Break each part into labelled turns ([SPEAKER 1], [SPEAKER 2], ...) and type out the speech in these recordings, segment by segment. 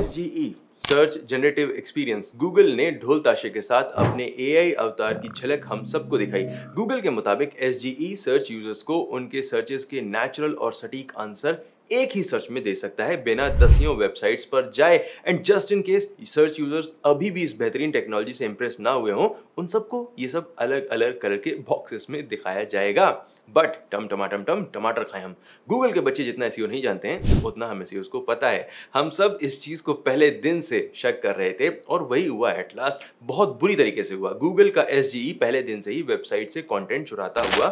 [SPEAKER 1] SGE search generative experience Google ने ढोल ताशे के साथ अपने ए अवतार की झलक हम सबको दिखाई गूगल के मुताबिक एस सर्च यूजर्स को उनके सर्चेस के नेचुरल और सटीक आंसर एक ही सर्च में दे सकता है बिना दसियों वेबसाइट्स पर जाए and just in case search users अभी भी इस बेहतरीन टेक्नोलॉजी से इंप्रेस ना हुए हों उन सबको ये सब अलग अलग कलर के बॉक्सेस में दिखाया जाएगा बट टम टमा टम टम टमाटर खाएं हम गूगल के बच्चे जितना एस e नहीं जानते हैं उतना हमें एस e को पता है हम सब इस चीज़ को पहले दिन से शक कर रहे थे और वही हुआ एट लास्ट बहुत बुरी तरीके से हुआ गूगल का एस e पहले दिन से ही वेबसाइट से कॉन्टेंट चुराता हुआ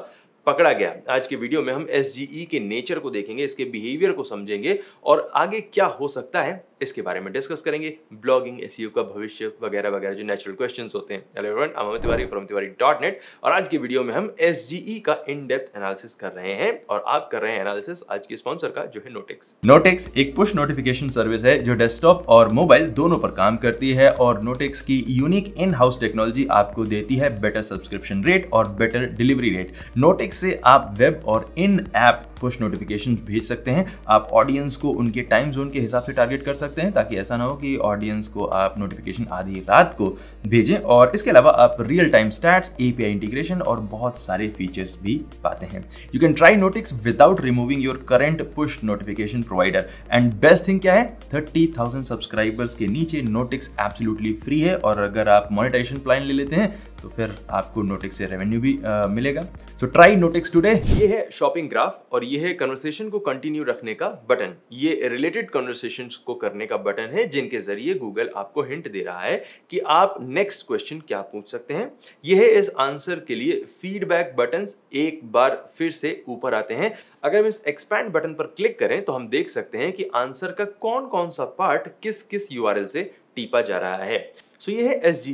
[SPEAKER 1] पकड़ा गया आज के वीडियो में हम एस के नेचर को देखेंगे इसके बिहेवियर को समझेंगे और आगे क्या हो सकता है इसके बारे में डिस्कस करेंगे ब्लॉगिंग एस e का भविष्य वगैरह वगैरह जो नेचुरल क्वेश्चन होते हैं eleven Amar Tiwari from Tiwari dot net और आज की वीडियो में हम एस e का इन डेप्थ एनालिसिस कर रहे हैं और आप कर रहे हैं एनालिसिस आज के स्पॉन्सर का जो है नोटिक्स नोटिक्स एक पुश नोटिफिकेशन सर्विस है जो डेस्कटॉप और मोबाइल दोनों पर काम करती है और नोटिक्स की यूनिक इन हाउस टेक्नोलॉजी आपको देती है बेटर सब्सक्रिप्शन रेट और बेटर डिलीवरी रेट नोटिक्स से आप वेब और इन ऐप पुश नोटिफिकेशन भेज सकते हैं आप ऑडियंस को उनके टाइम जोन के हिसाब से टारगेट कर सकते सकते हैं ताकि ऐसा ना हो कि ऑडियंस को आप नोटिफिकेशन आधी रात को भेजें और इसके अलावा आप real time stats a integration और बहुत सारे फीचर्स भी पाते हैं you can try Notix without removing your current push notification provider and best thing क्या है थर्टी थाउजेंड सब्सक्राइबर्स के नीचे नोटिक्स एब्सोल्युटली फ्री है और अगर आप मोनिटाइजेशन प्लान ले लेते हैं तो फिर आपको नोटिक्स से रेवेन्यू भी आ, मिलेगा सो ट्राई नोटिक्स टूडे ये है शॉपिंग ग्राफ और ये है कन्वर्सेशन को कंटिन्यू रखने का बटन ये रिलेटेड कन्वर्सेशन को करने का बटन है जिनके जरिए गूगल आपको हिंट दे रहा है कि आप नेक्स्ट क्वेश्चन क्या पूछ सकते हैं ये है इस आंसर के लिए फीडबैक बटन एक बार फिर से ऊपर आते हैं अगर हम इस एक्सपैंड बटन पर क्लिक करें तो हम देख सकते हैं कि आंसर का कौन कौन सा पार्ट किस किस यू से टीपा जा रहा है सो so, ये है एस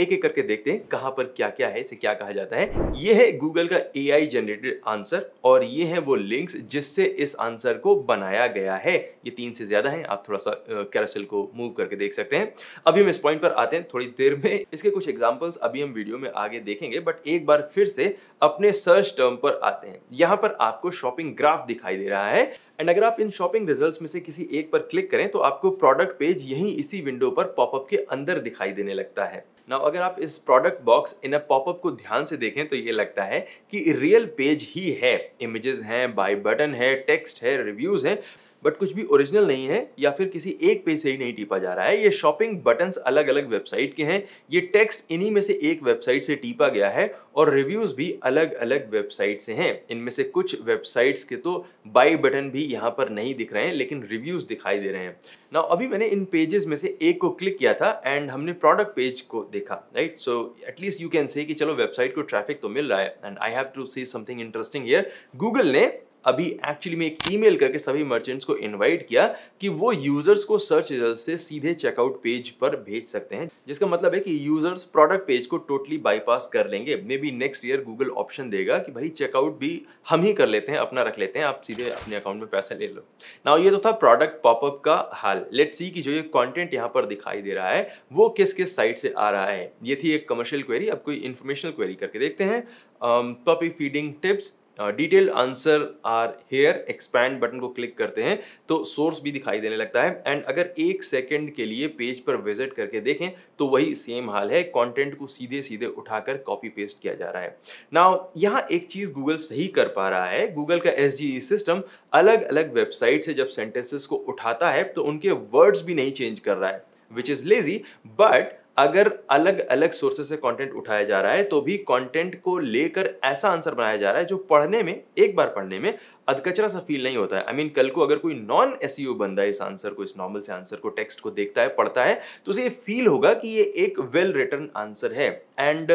[SPEAKER 1] एक एक करके देखते हैं कहां पर क्या क्या है इसे क्या कहा जाता है ये है गूगल का ए आई जनरेटेड आंसर और ये है वो लिंक्स जिससे इस आंसर को बनाया गया है ये तीन से ज्यादा है आप थोड़ा सा कैरसल को मूव करके देख सकते हैं अभी हम इस पॉइंट पर आते हैं थोड़ी देर में इसके कुछ एग्जाम्पल्स अभी हम वीडियो में आगे देखेंगे बट एक बार फिर से अपने सर्च टर्म पर आते हैं यहाँ पर आपको शॉपिंग ग्राफ दिखाई दे रहा है एंड अगर आप इन शॉपिंग रिजल्ट्स में से किसी एक पर क्लिक करें तो आपको प्रोडक्ट पेज यहीं इसी विंडो पर पॉपअप के अंदर दिखाई देने लगता है ना अगर आप इस product box in a popup को ध्यान से देखें तो ये लगता है कि रियल पेज ही है इमेजेस हैं बाय बटन है टेक्स्ट है रिव्यूज़ हैं बट कुछ भी ओरिजिनल नहीं है या फिर किसी एक पेज से ही नहीं टीपा जा रहा है ये शॉपिंग बटन्स अलग अलग वेबसाइट के हैं ये टेक्स्ट इन्हीं में से एक वेबसाइट से टीपा गया है और रिव्यूज़ भी अलग अलग वेबसाइट से हैं इनमें से कुछ वेबसाइट्स के तो बाई बटन भी यहाँ पर नहीं दिख रहे हैं लेकिन रिव्यूज़ दिखाई दे रहे हैं ना अभी मैंने इन पेजेस में से एक को क्लिक किया था एंड हमने प्रोडक्ट पेज को देखा right so at least you can say कि चलो वेबसाइट को ट्रैफिक तो मिल रहा है and I have to see something interesting year Google ने अभी एक्चुअली में एक ईमेल करके सभी मर्चेंट्स को इनवाइट किया कि वो यूजर्स को सर्च रिजल्ट से सीधे चेकआउट पेज पर भेज सकते हैं जिसका मतलब है कि यूजर्स प्रोडक्ट पेज को टोटली बाईपास कर लेंगे maybe next year Google option देगा कि भाई चेकआउट भी हम ही कर लेते हैं अपना रख लेते हैं आप सीधे अपने अकाउंट में पैसा ले लो ना ये तो था प्रोडक्ट पॉपअप का हाल लेट सी कि जो ये कॉन्टेंट यहाँ पर दिखाई दे रहा है वो किस किस साइट से आ रहा है ये थी एक कमर्शियल क्वेरी अब कोई इन्फॉर्मेशनल क्वेरी करके देखते हैं puppy feeding tips detail answer are here expand button को क्लिक करते हैं तो सोर्स भी दिखाई देने लगता है एंड अगर एक सेकेंड के लिए पेज पर विजिट करके देखें तो वही सेम हाल है कॉन्टेंट को सीधे सीधे उठाकर कॉपी पेस्ट किया जा रहा है नाउ यहाँ एक चीज़ गूगल सही कर पा रहा है गूगल का एस सिस्टम अलग अलग वेबसाइट से जब सेंटेंसेस को उठाता है तो उनके वर्ड्स भी नहीं चेंज कर रहा है विच इज़ लेजी बट अगर अलग अलग सोर्सेस से कंटेंट उठाया जा रहा है तो भी कंटेंट को लेकर ऐसा आंसर बनाया जा रहा है जो पढ़ने में एक बार पढ़ने में अधकचरा सा फील नहीं होता है आई I मीन mean, कल को अगर कोई नॉन एस e बंदा इस आंसर को इस नॉर्मल से आंसर को टेक्स्ट को देखता है पढ़ता है तो उसे ये फील होगा कि ये एक वेल रिटर्न आंसर है एंड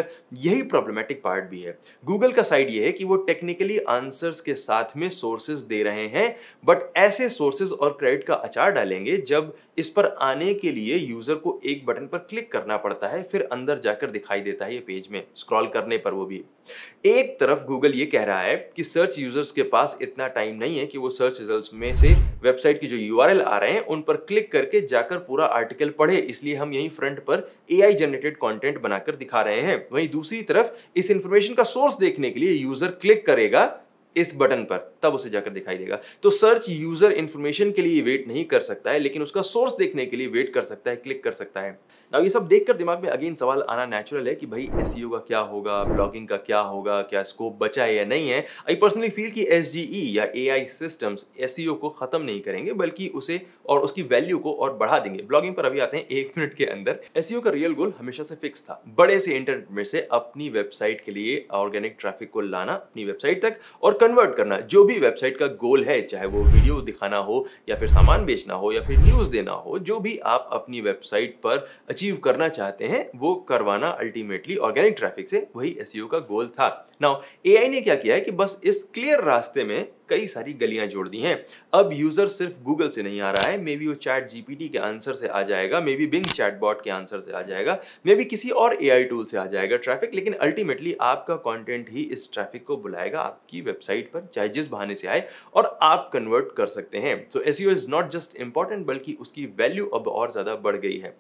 [SPEAKER 1] यही प्रॉब्लमेटिक पार्ट भी है गूगल का साइड ये है कि वो टेक्निकली आंसर्स के साथ में सोर्सेज दे रहे हैं बट ऐसे सोर्सेज और क्रेडिट का अचार डालेंगे जब इस पर आने के लिए यूजर को एक बटन पर क्लिक करना पड़ता है फिर अंदर जाकर दिखाई देता है ये पेज में स्क्रॉल करने पर वो भी एक तरफ गूगल ये कह रहा है कि सर्च यूजर्स के पास इतना इतना टाइम नहीं है कि वो सर्च रिजल्ट्स में से वेबसाइट की जो यू आ रहे हैं उन पर क्लिक करके जाकर पूरा आर्टिकल पढ़े इसलिए हम यहीं फ्रंट पर ए जनरेटेड कॉन्टेंट बनाकर दिखा रहे हैं वहीं दूसरी तरफ इस इंफॉर्मेशन का सोर्स देखने के लिए यूजर क्लिक करेगा इस बटन पर तब उसे जाकर दिखाई देगा तो सर्च यूजर इन्फॉर्मेशन के लिए वेट नहीं कर सकता है लेकिन उसका सोर्स देखने के लिए वेट कर सकता है क्लिक कर सकता है ना ये सब देखकर दिमाग में अगेन सवाल आना नेचुरल है कि भाई एस e का क्या होगा ब्लॉगिंग का क्या होगा क्या स्कोप बचा है या नहीं है आई पर्सनली फील कि एस e या ए सिस्टम्स एस को खत्म नहीं करेंगे बल्कि उसे और उसकी वैल्यू को और बढ़ा देंगे ब्लॉगिंग पर अभी आते हैं एक मिनट के अंदर एस e का रियल गोल हमेशा से फिक्स था बड़े से इंटरनेट में से अपनी वेबसाइट के लिए ऑर्गेनिक ट्रैफिक को लाना अपनी वेबसाइट तक और कन्वर्ट करना जो भी भी वेबसाइट का गोल है चाहे वो वीडियो दिखाना हो या फिर सामान बेचना हो या फिर न्यूज़ देना हो जो भी आप अपनी वेबसाइट पर अचीव करना चाहते हैं वो करवाना अल्टीमेटली ऑर्गेनिक ट्रैफिक से वही एस e का गोल था नाउ ए ने क्या किया है कि बस इस क्लियर रास्ते में कई सारी गलियां जोड़ दी हैं अब यूज़र सिर्फ गूगल से नहीं आ रहा है मे बी वो चैट जीपीटी के आंसर से आ जाएगा मे बी बिंग चैटबॉट के आंसर से आ जाएगा मे बी किसी और एआई टूल से आ जाएगा ट्रैफिक लेकिन अल्टीमेटली आपका कॉन्टेंट ही इस ट्रैफिक को बुलाएगा आपकी वेबसाइट पर चाहे जिस बहाने से आए और आप कन्वर्ट कर सकते हैं तो S is not just important बल्कि उसकी वैल्यू अब और ज़्यादा बढ़ गई है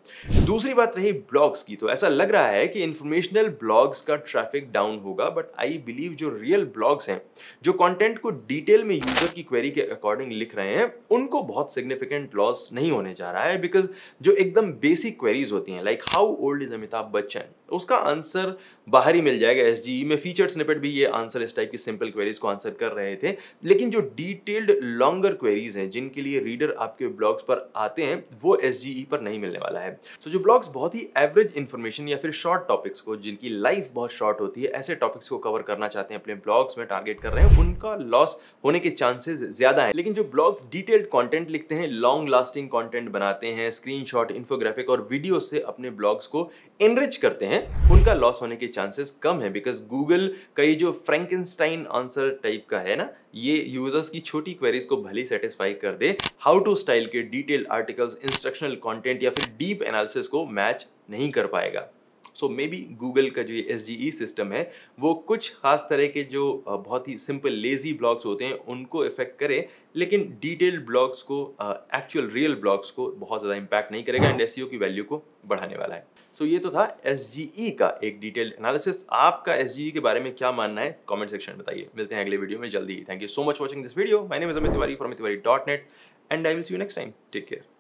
[SPEAKER 1] दूसरी बात रही ब्लॉग्स की तो ऐसा लग रहा है कि इंफॉर्मेशनल ब्लॉग्स का ट्रैफिक डाउन होगा बट आई बिलीव जो रियल ब्लॉग्स हैं जो कॉन्टेंट को डिटेल डिटेल में यूजर की क्वेरी के अकॉर्डिंग लिख रहे हैं उनको बहुत सिग्निफिकेंट लॉस नहीं होने जा रहा है बिकॉज जो एकदम बेसिक क्वेरीज होती हैं like how old is Amitabh Bachchan उसका आंसर बाहर ही मिल जाएगा एस e में फीचर स्निपेट भी ये आंसर इस टाइप की सिंपल क्वेरीज को आंसर कर रहे थे लेकिन जो डिटेल्ड लॉन्गर क्वेरीज हैं जिनके लिए रीडर आपके ब्लॉग्स पर आते हैं वो एस e पर नहीं मिलने वाला है सो so, जो ब्लॉग्स बहुत ही एवरेज इन्फॉर्मेशन या फिर शॉर्ट टॉपिक्स को जिनकी लाइफ बहुत शॉर्ट होती है ऐसे टॉपिक्स को कवर करना चाहते हैं अपने ब्लॉग्स में टारगेट कर रहे हैं उनका लॉस होने के चांसेस ज्यादा है लेकिन जो ब्लॉग्स डिटेल्ड कॉन्टेंट लिखते हैं लॉन्ग लास्टिंग कॉन्टेंट बनाते हैं स्क्रीन इन्फोग्राफिक और वीडियो से अपने ब्लॉग्स को एनरिच करते हैं उनका लॉस होने के चांसेस कम है बिकॉज गूगल कई जो फ्रेंकिस्टाइन आंसर टाइप का है ना ये यूजर्स की छोटी क्वेरीज को भली सेटिस्फाई कर दे हाउ टू स्टाइल के डिटेल आर्टिकल्स इंस्ट्रक्शनल कॉन्टेंट या फिर डीप एनालिसिस को मैच नहीं कर पाएगा सो मे बी गूगल का जो ये एस जी ई सिस्टम है वो कुछ खास तरह के जो बहुत ही सिंपल लेज़ी ब्लॉग्स होते हैं उनको इफेक्ट करे लेकिन डिटेल्ड ब्लॉग्स को एक्चुअल रियल ब्लॉग्स को बहुत ज़्यादा इम्पैक्ट नहीं करेगा एंड एस e की वैल्यू को बढ़ाने वाला है सो so, ये तो था एस e का एक डिटेल्ड एनालिसिस आपका एस e के बारे में क्या मानना है कमेंट सेक्शन में बताइए मिलते हैं अगले वीडियो में जल्दी thank you so much watching this video मैंने Amit Tiwari from Tiwari dot net and I will see you next time take care